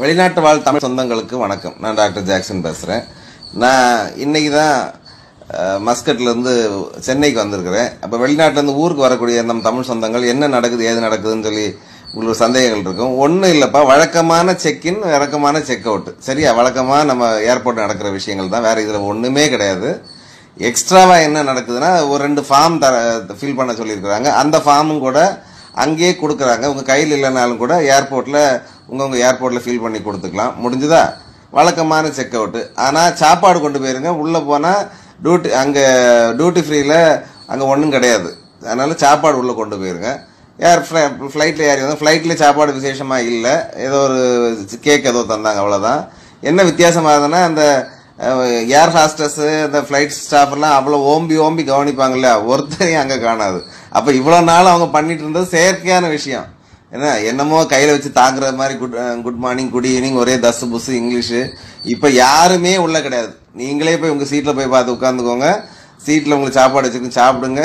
வெளிநாட்டு வாழ் தமிழ் சொந்தங்களுக்கு வணக்கம் நான் டாக்டர் ஜாக்சன் பேசுகிறேன் நான் இன்றைக்கி தான் மஸ்கட்லேருந்து சென்னைக்கு வந்திருக்கிறேன் அப்போ வெளிநாட்டிலேருந்து ஊருக்கு வரக்கூடிய நம் தமிழ் சொந்தங்கள் என்ன நடக்குது ஏது நடக்குதுன்னு சொல்லி உங்களுக்கு சந்தேகங்கள் இருக்கும் ஒன்றும் இல்லைப்பா வழக்கமான செக்இன் வழக்கமான செக் அவுட் சரியா வழக்கமாக நம்ம ஏர்போர்ட் நடக்கிற விஷயங்கள் தான் வேறு இதில் ஒன்றுமே கிடையாது எக்ஸ்ட்ராவாக என்ன நடக்குதுன்னா ஒரு ரெண்டு ஃபார்ம் தர ஃபில் பண்ண சொல்லியிருக்கிறாங்க அந்த ஃபார்மும் கூட அங்கேயே கொடுக்குறாங்க உங்கள் கையில் இல்லைனாலும் கூட ஏர்போர்ட்டில் உங்கள் உங்கள் ஏர்போர்ட்டில் ஃபில் பண்ணி கொடுத்துக்கலாம் முடிஞ்சுதா வழக்கமான செக் அவுட்டு ஆனால் சாப்பாடு கொண்டு போயிருங்க உள்ளே போனால் டியூட்டி அங்கே டியூட்டி ஃப்ரீயில் அங்கே ஒன்றும் கிடையாது அதனால் சாப்பாடு உள்ளே கொண்டு போயிருங்க ஏர் ஃப்ளை ஃப்ளைட்டில் ஏறி வந்தோம் ஃப்ளைட்டில் சாப்பாடு விசேஷமாக இல்லை ஏதோ ஒரு கேக் ஏதோ தந்தாங்க அவ்வளோதான் என்ன வித்தியாசமாக அந்த ஏர் ஹாஸ்டர்ஸு அந்த ஃப்ளைட் ஸ்டாஃப்லாம் அவ்வளோ ஓம்பி ஓம்பி கவனிப்பாங்கல்ல ஒருத்தரையும் அங்கே காணாது அப்போ இவ்வளோ நாள் அவங்க பண்ணிட்டு இருந்தது செயற்கையான விஷயம் என்ன என்னமோ கையில் வச்சு தாங்குற மாதிரி good good morning good evening ஒரே தஸ் புஸ் இங்கிலீஷு இப்போ யாருமே உள்ளே கிடையாது நீங்களே போய் உங்கள் சீட்டில் போய் பார்த்து உட்காந்துக்கோங்க சீட்டில் உங்களுக்கு சாப்பாடு வச்சுருக்கு சாப்பிடுங்க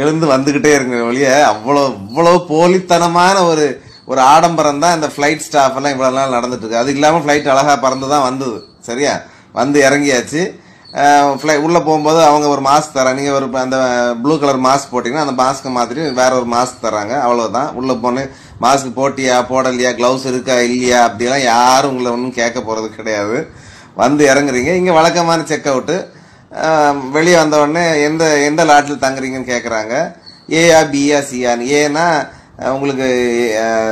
எழுந்து வந்துக்கிட்டே இருங்க வழிய அவ்வளோ இவ்வளோ போலித்தனமான ஒரு ஒரு ஆடம்பரம் தான் இந்த ஃப்ளைட் ஸ்டாஃப் எல்லாம் இவ்வளோ நாள் நடந்துட்டு இருக்கு அது இல்லாமல் ஃப்ளைட் அழகாக பறந்து தான் வந்தது சரியா வந்து இறங்கியாச்சு ஃப்ளை உள்ளே போகும்போது அவங்க ஒரு மாஸ்க் தராங்க நீங்கள் ஒரு அந்த ப்ளூ கலர் மாஸ்க் போட்டிங்கன்னா அந்த மாஸ்க்கு மாதிரி வேறு ஒரு மாஸ்க் தராங்க அவ்வளோதான் உள்ளே போன்னு மாஸ்க் போட்டியா போடலையா க்ளவுஸ் இருக்கா இல்லையா அப்படிலாம் யாரும் உங்களை ஒன்றும் கேட்க போகிறது கிடையாது வந்து இறங்குறீங்க இங்கே வழக்கமான செக் அவுட்டு வெளியே வந்தவுடனே எந்த எந்த லாட்டில் தங்குறீங்கன்னு கேட்குறாங்க ஏஆ பிஆ சிஆன்னு ஏன்னா உங்களுக்கு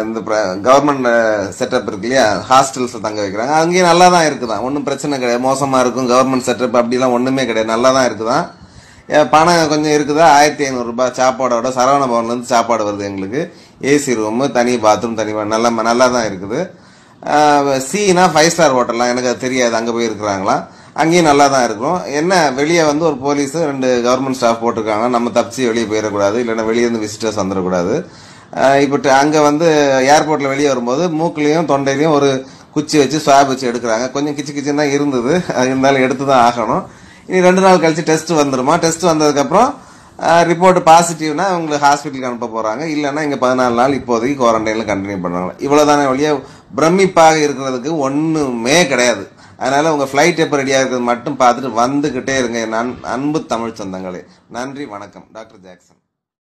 இந்த கவர்மெண்ட் செட்டப் இருக்கு இல்லையா ஹாஸ்டல்ஸில் தங்க வைக்கிறாங்க அங்கேயும் நல்லா தான் இருக்குதான் ஒன்றும் பிரச்சனை கிடையாது மோசமாக இருக்கும் கவர்மெண்ட் செட்டப் அப்படிலாம் ஒன்றுமே கிடையாது நல்லா தான் இருக்குதான் பணம் கொஞ்சம் இருக்குதா ஆயிரத்தி ஐநூறுரூபா சாப்பாடோட சரவண பவன்லேருந்து சாப்பாடு வருது எங்களுக்கு ஏசி ரூமு தனி பாத்ரூம் தனி நல்லா நல்லா தான் இருக்குது சீனா ஃபைவ் ஸ்டார் ஹோட்டல்லாம் எனக்கு அது தெரியாது அங்கே போய் அங்கேயும் நல்லா தான் இருக்கும் என்ன வெளியே வந்து ஒரு போலீஸு ரெண்டு கவர்மெண்ட் ஸ்டாஃப் போட்டிருக்காங்க நம்ம தப்பிச்சு வெளியே போயிடக்கூடாது இல்லைன்னா வெளியே இருந்து விசிட்டர்ஸ் வந்துடக்கூடாது இப்போ அங்கே வந்து ஏர்போர்ட்டில் வெளியே வரும்போது மூக்குலேயும் தொண்டையிலையும் ஒரு குச்சி வச்சு ஸ்வாப் வச்சு எடுக்கிறாங்க கொஞ்சம் கிச்சு தான் இருந்தது இருந்தாலும் எடுத்து தான் ஆகணும் இனி ரெண்டு நாள் கழித்து டெஸ்ட் வந்துடுமா டெஸ்ட் வந்ததுக்கப்புறம் ரிப்போர்ட் பாசிட்டிவ்னா உங்களுக்கு ஹாஸ்பிட்டலுக்கு அனுப்ப போகிறாங்க இல்லைன்னா இங்கே பதினாலு நாள் இப்போதைக்கு குவாரண்டைனில் கண்டினியூ பண்ணுவாங்க இவ்வளோ தானே வழியாக பிரமிப்பாக இருக்கிறதுக்கு ஒன்றுமே கிடையாது அதனால் உங்கள் ஃப்ளைட் எப்போ ரெடியாக இருக்கிறது மட்டும் பார்த்துட்டு வந்துக்கிட்டே இருங்க நன் அன்பு தமிழ் சொந்தங்களே நன்றி வணக்கம் டாக்டர் ஜாக்சன்